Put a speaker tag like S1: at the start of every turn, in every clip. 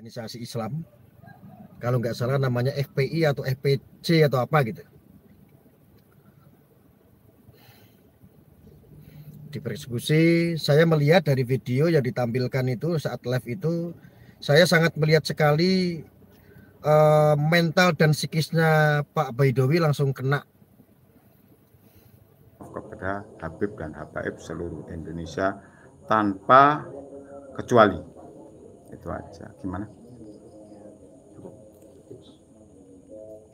S1: organisasi Islam kalau nggak salah namanya FPI atau FPC atau apa gitu dipersekusi saya melihat dari video yang ditampilkan itu saat live itu saya sangat melihat sekali uh, mental dan psikisnya Pak Baidowi langsung kena kepada Habib dan Habaib seluruh Indonesia tanpa kecuali itu aja gimana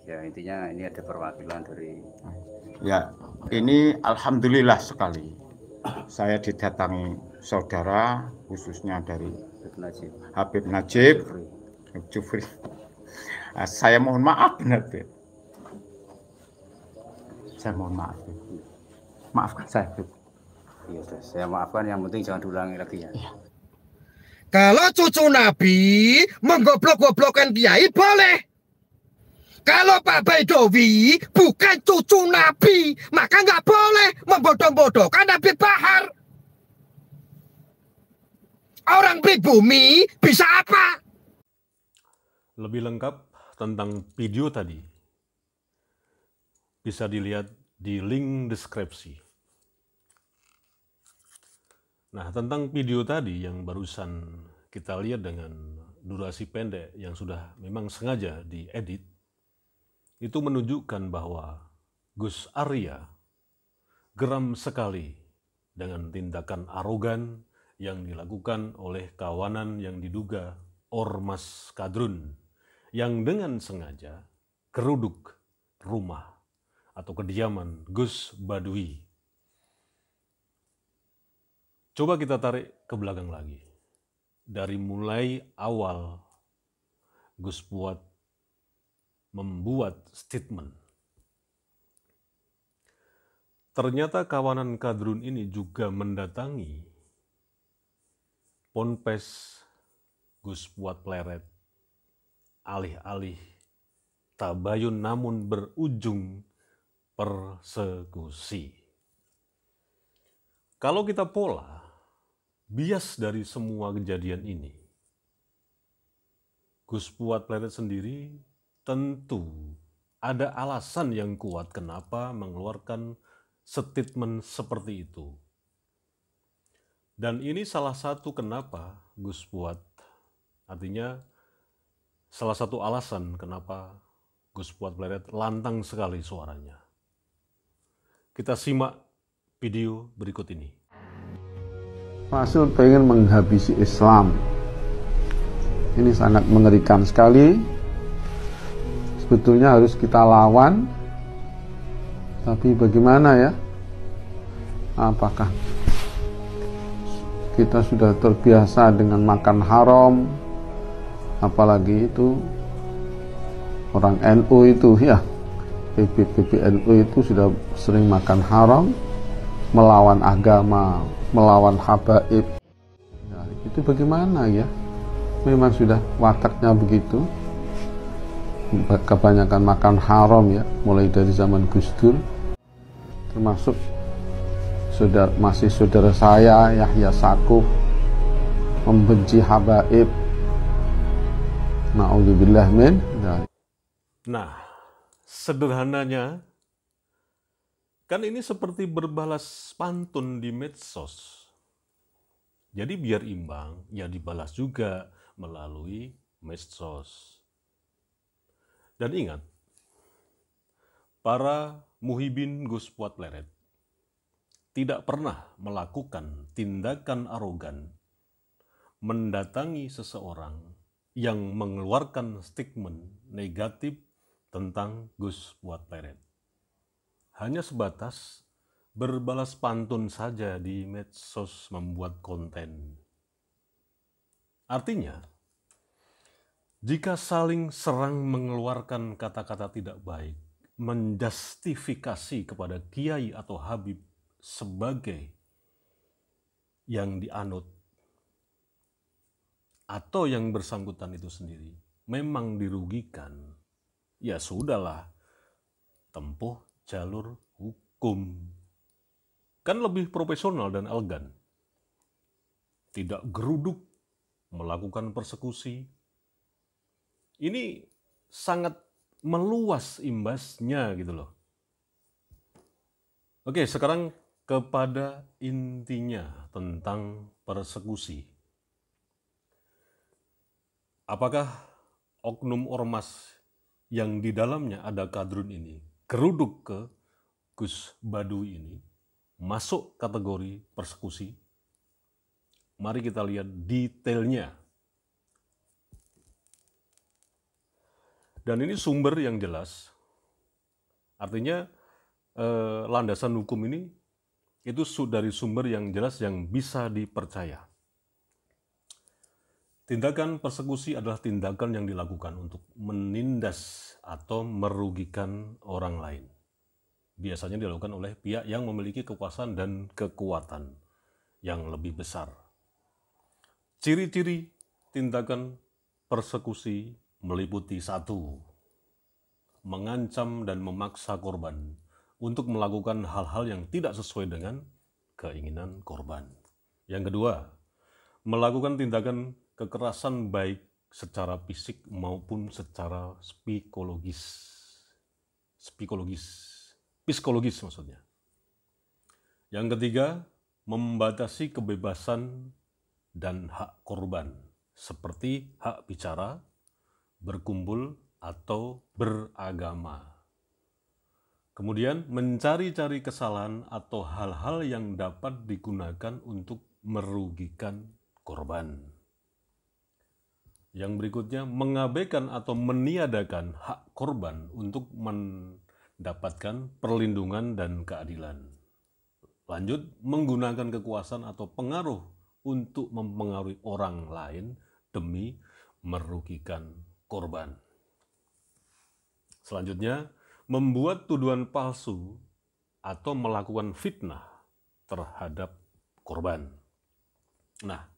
S1: ya intinya ini ada perwakilan dari ya ini alhamdulillah sekali saya didatangi saudara khususnya dari Habib Najib, Habib Najib Jufri. Ah, saya mohon maaf benar Beb. saya mohon maaf Beb. maafkan saya Beb. Ya, saya maafkan yang penting jangan diulangi lagi ya, ya. Kalau cucu Nabi menggoblok-goblokan kiai boleh. Kalau Pak Baidowi bukan cucu Nabi, maka nggak boleh membodoh-bodohkan Nabi Bahar. Orang pribumi bisa apa? Lebih lengkap tentang video tadi bisa dilihat di link deskripsi. Nah, tentang video tadi yang barusan kita lihat dengan durasi pendek yang sudah memang sengaja diedit, itu menunjukkan bahwa Gus Arya geram sekali dengan tindakan arogan yang dilakukan oleh kawanan yang diduga Ormas Kadrun yang dengan sengaja keruduk rumah atau kediaman Gus Badui Coba kita tarik ke belakang lagi. Dari mulai awal Gus Buat membuat statement. Ternyata kawanan kadrun ini juga mendatangi ponpes Gus Buat Pleret. Alih-alih tabayun namun berujung persekusi. Kalau kita pola, bias dari semua kejadian ini, Gus Puat Planet sendiri tentu ada alasan yang kuat kenapa mengeluarkan statement seperti itu. Dan ini salah satu kenapa Gus Puat, artinya salah satu alasan kenapa Gus Puat Planet lantang sekali suaranya. Kita simak video berikut ini. Rasul pengen menghabisi Islam ini sangat mengerikan sekali sebetulnya harus kita lawan tapi bagaimana ya apakah kita sudah terbiasa dengan makan haram apalagi itu orang NU itu ya PPPNU NU itu sudah sering makan haram melawan agama, melawan habaib. Ya, itu bagaimana ya? Memang sudah wataknya begitu. Kebanyakan makan haram ya, mulai dari zaman Gus Dur. Termasuk saudara, masih saudara saya Yahya Sakuf membenci habaib. Nah, Nah, sederhananya Kan ini seperti berbalas pantun di medsos. Jadi biar imbang, ya dibalas juga melalui medsos. Dan ingat, para muhibin Gus Puat Leret tidak pernah melakukan tindakan arogan mendatangi seseorang yang mengeluarkan stigma negatif tentang Gus Puat Leret hanya sebatas berbalas pantun saja di medsos membuat konten. Artinya, jika saling serang mengeluarkan kata-kata tidak baik, menjustifikasi kepada kiai atau habib sebagai yang dianut atau yang bersangkutan itu sendiri memang dirugikan, ya sudahlah, tempuh jalur hukum. Kan lebih profesional dan elegan. Tidak geruduk melakukan persekusi. Ini sangat meluas imbasnya gitu loh. Oke, sekarang kepada intinya tentang persekusi. Apakah oknum ormas yang di dalamnya ada kadrun ini keruduk ke Gus Badu ini masuk kategori persekusi. Mari kita lihat detailnya. Dan ini sumber yang jelas. Artinya eh, landasan hukum ini itu dari sumber yang jelas yang bisa dipercaya. Tindakan persekusi adalah tindakan yang dilakukan untuk menindas atau merugikan orang lain. Biasanya dilakukan oleh pihak yang memiliki kekuasaan dan kekuatan yang lebih besar. Ciri-ciri tindakan persekusi meliputi satu, mengancam dan memaksa korban untuk melakukan hal-hal yang tidak sesuai dengan keinginan korban. Yang kedua, melakukan tindakan kekerasan baik secara fisik maupun secara psikologis. Psikologis. Psikologis maksudnya. Yang ketiga, membatasi kebebasan dan hak korban seperti hak bicara, berkumpul, atau beragama. Kemudian mencari-cari kesalahan atau hal-hal yang dapat digunakan untuk merugikan korban. Yang berikutnya, mengabaikan atau meniadakan hak korban untuk mendapatkan perlindungan dan keadilan. Lanjut, menggunakan kekuasaan atau pengaruh untuk mempengaruhi orang lain demi merugikan korban. Selanjutnya, membuat tuduhan palsu atau melakukan fitnah terhadap korban. Nah,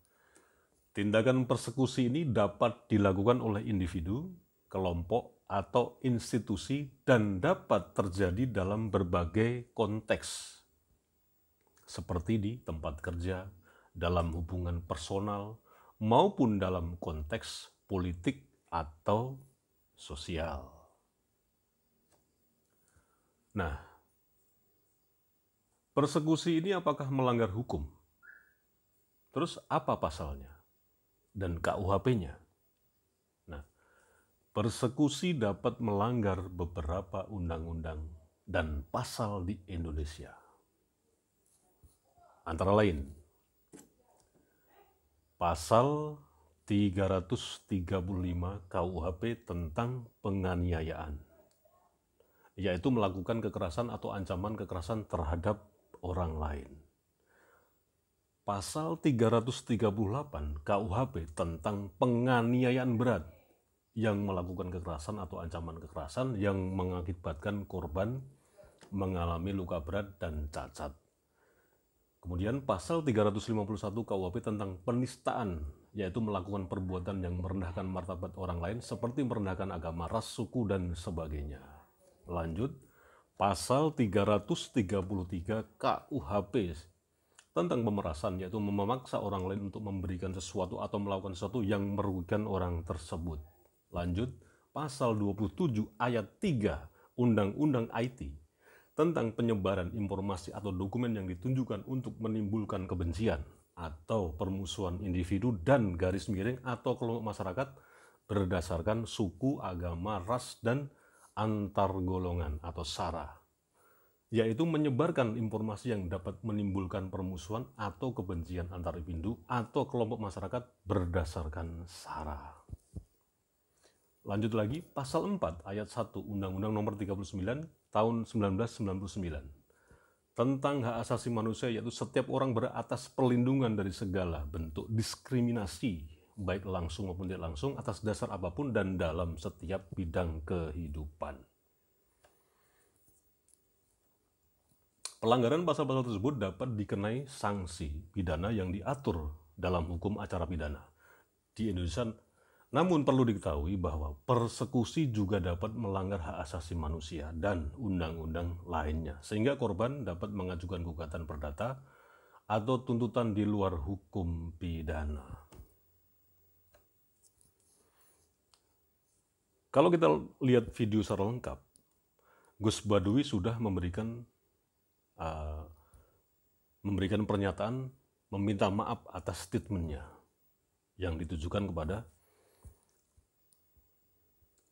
S1: Tindakan persekusi ini dapat dilakukan oleh individu, kelompok, atau institusi dan dapat terjadi dalam berbagai konteks seperti di tempat kerja, dalam hubungan personal, maupun dalam konteks politik atau sosial. Nah, persekusi ini apakah melanggar hukum? Terus apa pasalnya? dan KUHP-nya. Nah, persekusi dapat melanggar beberapa undang-undang dan pasal di Indonesia. Antara lain, pasal 335 KUHP tentang penganiayaan, yaitu melakukan kekerasan atau ancaman kekerasan terhadap orang lain pasal 338 KUHP tentang penganiayaan berat yang melakukan kekerasan atau ancaman kekerasan yang mengakibatkan korban mengalami luka berat dan cacat. Kemudian pasal 351 KUHP tentang penistaan yaitu melakukan perbuatan yang merendahkan martabat orang lain seperti merendahkan agama, ras, suku dan sebagainya. Lanjut pasal 333 KUHP tentang pemerasan yaitu memaksa orang lain untuk memberikan sesuatu atau melakukan sesuatu yang merugikan orang tersebut. Lanjut, pasal 27 ayat 3 Undang-Undang IT tentang penyebaran informasi atau dokumen yang ditunjukkan untuk menimbulkan kebencian atau permusuhan individu dan garis miring atau kelompok masyarakat berdasarkan suku, agama, ras, dan antar golongan atau sara yaitu menyebarkan informasi yang dapat menimbulkan permusuhan atau kebencian antar individu atau kelompok masyarakat berdasarkan SARA. Lanjut lagi, pasal 4 ayat 1 Undang-Undang nomor 39 tahun 1999 tentang hak asasi manusia yaitu setiap orang beratas perlindungan dari segala bentuk diskriminasi baik langsung maupun tidak langsung atas dasar apapun dan dalam setiap bidang kehidupan. Pelanggaran pasal-pasal tersebut dapat dikenai sanksi pidana yang diatur dalam hukum acara pidana. Di Indonesia, namun perlu diketahui bahwa persekusi juga dapat melanggar hak asasi manusia dan undang-undang lainnya, sehingga korban dapat mengajukan gugatan perdata atau tuntutan di luar hukum pidana. Kalau kita lihat video secara lengkap, Gus Badui sudah memberikan uh, memberikan pernyataan meminta maaf atas statementnya yang ditujukan kepada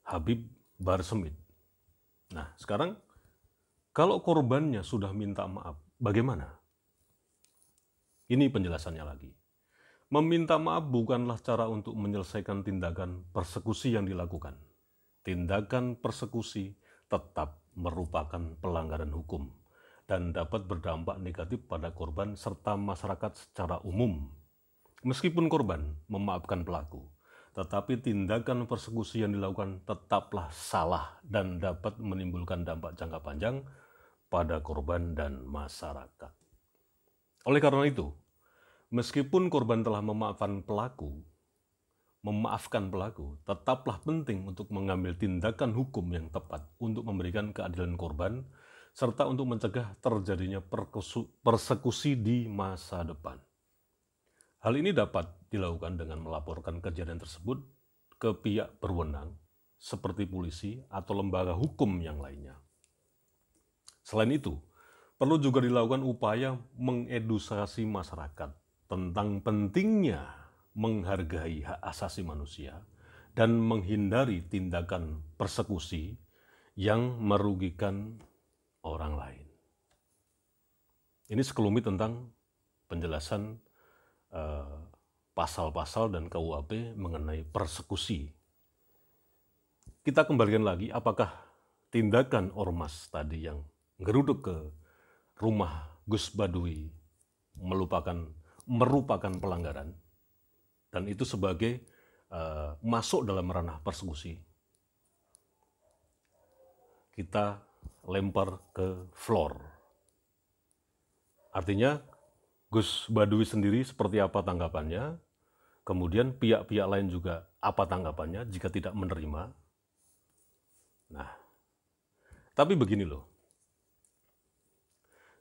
S1: Habib Barsemit. Nah, sekarang kalau korbannya sudah minta maaf, bagaimana? Ini penjelasannya lagi. Meminta maaf bukanlah cara untuk menyelesaikan tindakan persekusi yang dilakukan. Tindakan persekusi tetap merupakan pelanggaran hukum dan dapat berdampak negatif pada korban serta masyarakat secara umum. Meskipun korban memaafkan pelaku, tetapi tindakan persekusi yang dilakukan tetaplah salah dan dapat menimbulkan dampak jangka panjang pada korban dan masyarakat. Oleh karena itu, meskipun korban telah memaafkan pelaku, memaafkan pelaku, tetaplah penting untuk mengambil tindakan hukum yang tepat untuk memberikan keadilan korban serta untuk mencegah terjadinya persekusi di masa depan. Hal ini dapat dilakukan dengan melaporkan kejadian tersebut ke pihak berwenang seperti polisi atau lembaga hukum yang lainnya. Selain itu, perlu juga dilakukan upaya mengedukasi masyarakat tentang pentingnya menghargai hak asasi manusia dan menghindari tindakan persekusi yang merugikan orang lain. Ini sekelumit tentang penjelasan eh, pasal-pasal uh, dan KUAP mengenai persekusi. Kita kembalikan lagi apakah tindakan ormas tadi yang geruduk ke rumah Gus Badui melupakan merupakan pelanggaran dan itu sebagai uh, masuk dalam ranah persekusi. Kita lempar ke floor. Artinya Gus Badui sendiri seperti apa tanggapannya, kemudian pihak-pihak lain juga apa tanggapannya jika tidak menerima. Nah, tapi begini loh,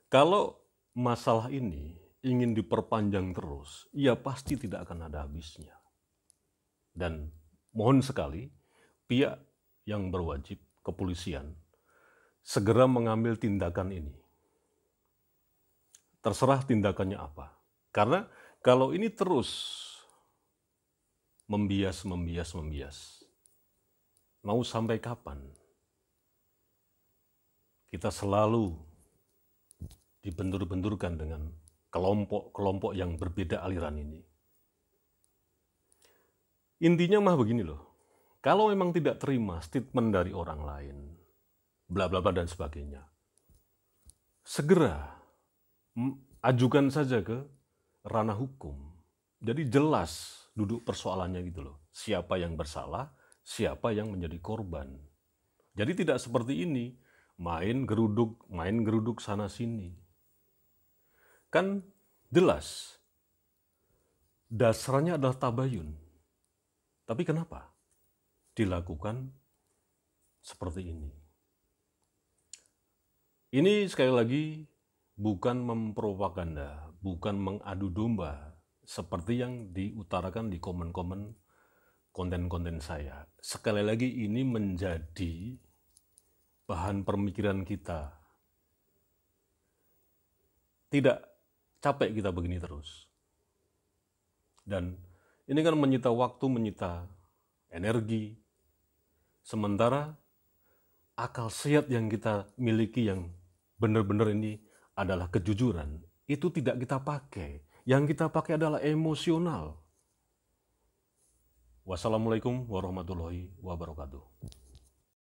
S1: kalau masalah ini ingin diperpanjang terus, ya pasti tidak akan ada habisnya. Dan mohon sekali pihak yang berwajib, kepolisian, segera mengambil tindakan ini. Terserah tindakannya apa. Karena kalau ini terus membias, membias, membias, mau sampai kapan kita selalu dibentur-benturkan dengan kelompok-kelompok yang berbeda aliran ini. Intinya mah begini loh, kalau memang tidak terima statement dari orang lain, bla bla bla dan sebagainya. Segera ajukan saja ke ranah hukum. Jadi jelas duduk persoalannya gitu loh. Siapa yang bersalah, siapa yang menjadi korban. Jadi tidak seperti ini, main geruduk, main geruduk sana sini. Kan jelas dasarnya adalah tabayun. Tapi kenapa dilakukan seperti ini? Ini sekali lagi bukan mempropaganda, bukan mengadu domba seperti yang diutarakan di komen-komen konten-konten saya. Sekali lagi ini menjadi bahan pemikiran kita. Tidak capek kita begini terus. Dan ini kan menyita waktu, menyita energi. Sementara akal sehat yang kita miliki yang benar-benar ini adalah kejujuran, itu tidak kita pakai. Yang kita pakai adalah emosional. Wassalamualaikum warahmatullahi wabarakatuh.